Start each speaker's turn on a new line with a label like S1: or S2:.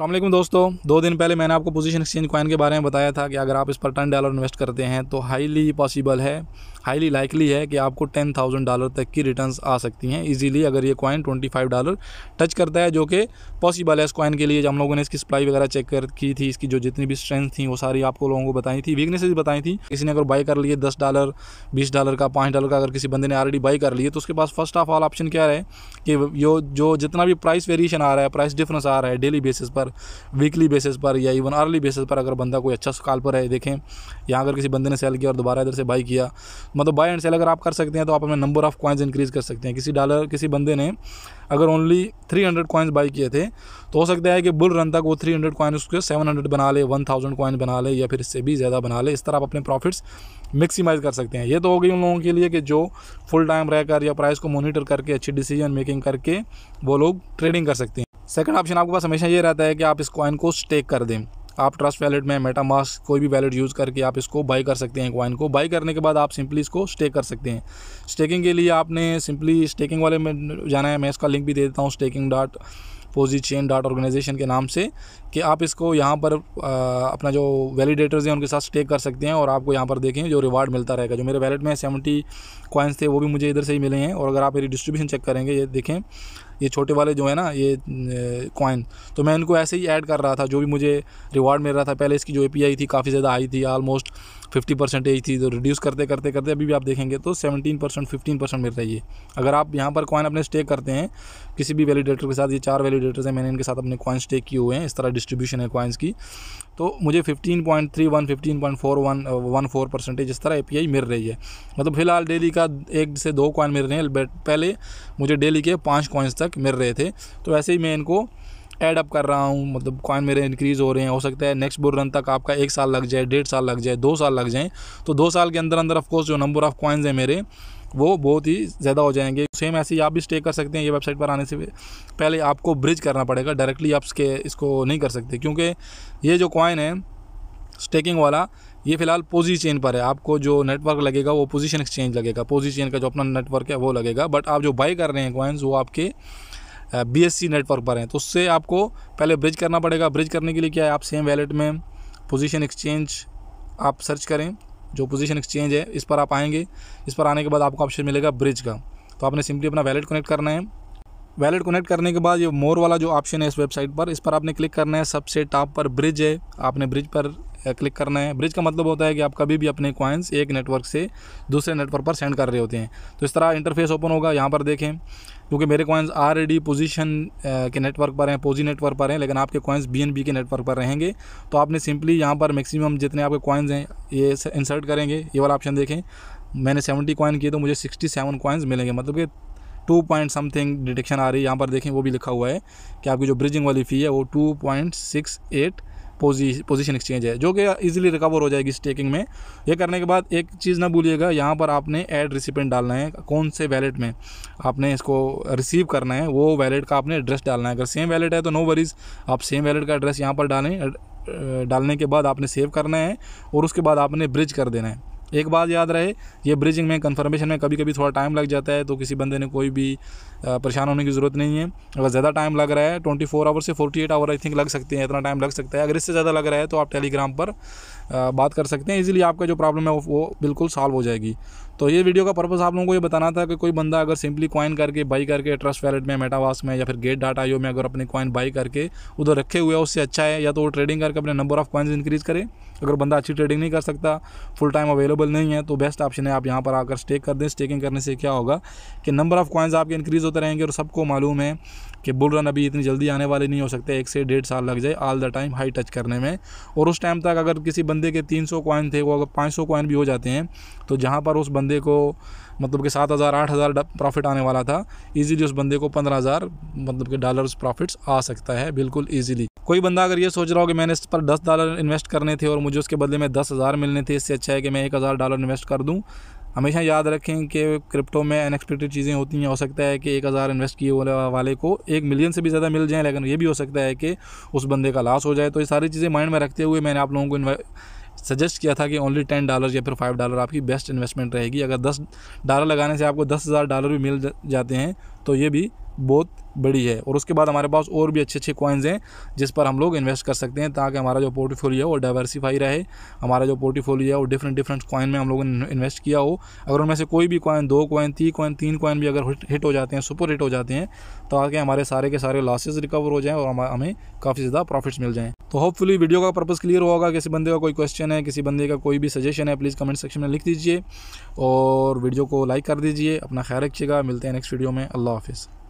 S1: अल्लाम दोस्तों दो दिन पहले मैंने आपको पोजीशन एक्सचेंज कॉइन के बारे में बताया था कि अगर आप इस पर टेन डॉलर इन्वेस्ट करते हैं तो हाईली पॉसिबल है हाईली लाइकली है कि आपको टेन थाउजेंड डॉलर तक की रिटर्न्स आ सकती हैं इजीली अगर ये coin twenty five dollar touch करता है जो कि पॉसिबल है इस कॉइन के लिए हम लोगों ने इसकी सप्लाई वगैरह चेक कर की थी इसकी जो जितनी भी स्ट्रेंथ थी वो सारी आपको लोगों को बताई थी वीकनेसेज बताई थी किसी ने अगर बाई कर लिए दस डॉलर बीस डॉलर का पाँच डॉलर का अगर किसी बंदे ने ऑलरेडी बाई कर लिए तो उसके पास फर्स्ट ऑफ ऑल ऑप्शन क्या है कि जो जितना भी प्राइस वेरिएशन आ रहा है प्राइस डिफ्रेंस आ रहा है डेली बेसिस पर पर वीकली बेसिस पर या इवन अर्ली बेसिस पर अगर बंदा कोई अच्छा स्काल पर है देखें यहाँ अगर किसी बंदे ने सेल किया और दोबारा इधर से बाई किया मतलब बाई एंड सेल अगर आप कर सकते हैं तो आप अपने नंबर ऑफ़ कॉइन्स इंक्रीज़ कर सकते हैं किसी डॉलर किसी बंदे ने अगर only three hundred coins buy किए थे तो हो सकता है कि बुल रन तक वो थ्री हंड्रेड कॉइन उसके सेवन हंड्रेड बना ले वन थाउजेंड कॉइन बना ले या फिर इससे भी ज़्यादा बना ले इस तरह आप अपने प्रॉफिट्स मैक्सिमाइज कर सकते हैं ये तो हो गई उन लोगों के लिए कि जो फुल टाइम रहकर या प्राइस को मोनिटर करके अच्छी डिसीजन मेकिंग करके वो लोग ट्रेडिंग कर सकते हैं सेकंड ऑप्शन आपके पास हमेशा ये रहता है कि आप इस कॉइन को स्टेक कर दें आप ट्रस्ट वैलेट में मेटामास कोई भी वैलेट यूज़ करके आप इसको बाई कर सकते हैं कॉइन को बाई करने के बाद आप सिंपली इसको स्टेक कर सकते हैं स्टेकिंग के लिए आपने सिंपली स्टेकिंग वाले में जाना है मैं इसका लिंक भी दे देता हूँ staking dot Posi chain dot organization के नाम से कि आप इसको यहाँ पर आ, अपना जो वैलिडेटर्स हैं उनके साथ स्टेक कर सकते हैं और आपको यहाँ पर देखें जो रिवार्ड मिलता रहेगा जो मेरे वैलेट में सेवेंटी कॉइन्स थे वो भी मुझे इधर से ही मिले हैं और अगर आप मेरी डिस्ट्रीब्यूशन चेक करेंगे ये देखें ये छोटे वाले जो है ना ये कॉइन तो मैं इनको ऐसे ही ऐड कर रहा था जो भी मुझे रिवॉर्ड मिल रहा था पहले इसकी जो ए थी काफ़ी ज़्यादा हाई थी ऑलमोस्ट फिफ्टी परसेंटेज थी तो रिड्यूस करते करते करते अभी भी आप देखेंगे तो सेवनटीन परसेंट फिफ्टीन परसेंट मिल रही है अगर आप यहाँ पर कॉइन अपने स्टेक करते हैं किसी भी वैलीडेटर के साथ ये चार वैलीडेटर्स हैं मैंने इनके साथ अपने कॉइन स्टेक किए हुए हैं इस तरह डिस्ट्रीब्यूशन है कॉइन्स की तो मुझे fifteen point three one fifteen point four one one four percentage इस तरह ए मिल रही है मतलब फिलहाल डेली का एक से दो कॉइन मिल रहे हैं बट पहले मुझे डेली के पाँच कॉइन्स तक तक मिल रहे थे तो वैसे ही मैं इनको एड अप कर रहा हूँ मतलब कॉइन मेरे इंक्रीज़ हो रहे हैं हो सकता है नेक्स्ट बुर रन तक आपका एक साल लग जाए डेढ़ साल लग जाए दो साल लग जाएँ तो दो साल के अंदर अंदर ऑफकोर्स जो नंबर ऑफ़ कॉइन्स हैं मेरे वो बहुत ही ज़्यादा हो जाएंगे सेम ऐसे ही आप भी स्टे कर सकते हैं ये वेबसाइट पर आने से पहले आपको ब्रिज करना पड़ेगा डायरेक्टली आप इसके इसको नहीं कर सकते क्योंकि ये जो कॉइन है स्टेकिंग वाला ये फिलहाल पोजी चेन पर है आपको जो नेटवर्क लगेगा वो पोजीशन एक्सचेंज लगेगा पोजी चेन का जो अपना नेटवर्क है वो लगेगा बट आप जो बाई कर रहे हैं कॉइन्स वो आपके बी एस सी नेटवर्क पर हैं तो उससे आपको पहले ब्रिज करना पड़ेगा ब्रिज करने के लिए क्या है आप सेम वैलेट में पोजीशन एक्सचेंज आप सर्च करें जो पोजीशन एक्सचेंज है इस पर आप आएंगे इस पर आने के बाद आपको ऑप्शन मिलेगा ब्रिज का तो आपने सिंपली अपना वैलेट कनेक्ट करना है वैलेट कनेक्ट करने के बाद ये मोर वाला जो ऑप्शन है इस वेबसाइट पर इस पर आपने क्लिक करना है सबसे टॉप पर ब्रिज है आपने ब्रिज पर क्लिक करना है ब्रिज का मतलब होता है कि आप कभी भी अपने कॉइन्स एक नेटवर्क से दूसरे नेटवर्क पर सेंड कर रहे होते हैं तो इस तरह इंटरफेस ओपन होगा यहाँ पर देखें क्योंकि मेरे कॉइन्स आर पोजीशन के नेटवर्क पर हैं पोजी नेटवर्क पर हैं लेकिन आपके कॉइन्स बी के नेटवर्क पर रहेंगे तो आपने सिंपली यहाँ पर मैक्सिमम जितने आपके कॉइन्स हैं ये इंसर्ट करेंगे ये वाला ऑप्शन देखें मैंने सेवेंटी कॉइन किए तो मुझे सिक्सटी सेवन कॉइन्स मिलेंगे मतलब कि टू पॉइंट समथिंग डिटेक्शन आ रही है यहाँ पर देखें वो भी लिखा हुआ है कि आपकी जो ब्रिजिंग वाली फ़ी है वो two point six eight posi position exchange है जो कि इजीली रिकवर हो जाएगी स्टेकिंग में ये करने के बाद एक चीज़ ना भूलिएगा यहाँ पर आपने एड रिसिपेंट डालना है कौन से वैलेट में आपने इसको रिसीव करना है वो वैलेट का आपने एड्रेस डालना है अगर सेम वैलेट है तो नो वरीज़ आप सेम वैलेट का एड्रेस यहाँ पर डालें डालने के बाद आपने सेव करना है और उसके बाद आपने ब्रिज कर देना है एक बात याद रहे ये ब्रिजिंग में कन्फर्मेशन में कभी कभी थोड़ा टाइम लग जाता है तो किसी बंदे ने कोई भी परेशान होने की ज़रूरत नहीं है अगर ज़्यादा टाइम लग रहा है ट्वेंटी फोर आवर से forty eight hour I think लग सकते हैं इतना टाइम लग सकता है अगर इससे ज़्यादा लग रहा है तो आप टेलीग्राम पर बात कर सकते हैं इजीली आपका जो प्रॉब्लम है वो बिल्कुल सॉल्व हो जाएगी तो ये वीडियो का पर्पज़ आप लोगों को ये बताना था कि कोई बंदा अगर सिंपली कॉइन करके बाई करके ट्रस्ट वैलेट में मेटावास में या फिर गेट डाटा आयो में अगर अपने कॉइन बाई करके उधर रखे हुए हैं उससे अच्छा है या तो वो ट्रेडिंग करके अपने नंबर ऑफ कॉइन्स इंक्रीज़ करे अगर बंदा अच्छी ट्रेडिंग नहीं कर सकता फुल टाइम अवेलेबल अवेलेबल नहीं है तो बेस्ट ऑप्शन है आप यहाँ पर आकर स्टेक कर दें स्टेकिंग करने से क्या होगा कि नंबर ऑफ़ कॉइन्स आपके इंक्रीज़ होते रहेंगे और सबको मालूम है कि बुल रन अभी इतनी जल्दी आने वाले नहीं हो सकते एक से डेढ़ साल लग जाए all the time high touch करने में और उस टाइम तक अगर किसी बंदे के तीन सौ थे वो अगर पाँच सौ भी हो जाते हैं तो जहाँ पर उस बंदे को मतलब कि सात हज़ार आठ हज़ार प्रॉफिट आने वाला था ईजिली उस बंदे को पंद्रह हज़ार मतलब कि डॉलर्स प्रॉफिट्स आ सकता है बिल्कुल ईजिली कोई बंदा अगर ये सोच रहा हो कि मैंने इस पर दस डॉलर इन्वेस्ट करने थे और मुझे उसके बदले में दस हज़ार मिलने थे इससे अच्छा है कि मैं एक हज़ार डॉलर इन्वेस्ट कर दूँ हमेशा याद रखें कि क्रिप्टो में अनएक्सपेक्टेड चीज़ें होती हैं हो सकता है कि एक हज़ार इन्वेस्ट किए वाले को एक मिलियन से भी ज़्यादा मिल जाए लेकिन ये भी हो सकता है कि उस बंदे का लॉस हो जाए तो ये सारी चीज़ें माइंड में रखते हुए मैंने आप लोगों को सजेस्ट किया था कि ओनली टेन डॉलर या फिर फाइव डॉलर आपकी बेस्ट इन्वेस्टमेंट रहेगी अगर दस डॉलर लगाने से आपको दस हज़ार डॉलर भी मिल जाते हैं तो ये भी बहुत बड़ी है और उसके बाद हमारे पास और भी अच्छे अच्छे कॉइन्स हैं जिस पर हम लोग इन्वेस्ट कर सकते हैं ताकि हमारा जो पोर्टफोलियो है वो डाइवर्सीफाई रहे हमारा जो पोर्टफोलियो है वो डिफरेंट डिफरेंट कॉइन में हम लोगों ने इन्वेस्ट किया हो अगर उनमें से कोई भी कॉइन दो कॉइन तीन कॉइन तीन कॉइन भी अगर हिट हो जाते हैं सुपर हिट हो जाते हैं तो आगे हमारे सारे के सारे लॉसेज रिकवर हो जाएँ और हमें काफ़ी ज़्यादा प्रॉफिट्स मिल जाएँ तो होपफुली वीडियो का पर्पज़ क्लियर होगा किसी बंदे का कोई क्वेश्चन है किसी बंदे का कोई भी सजेशन है प्लीज़ कमेंट सेक्शन में लिख दीजिए और वीडियो को लाइक कर दीजिए अपना ख्याल रखिएगा मिलते हैं नेक्स्ट वीडियो में अल्लाह हाफिज़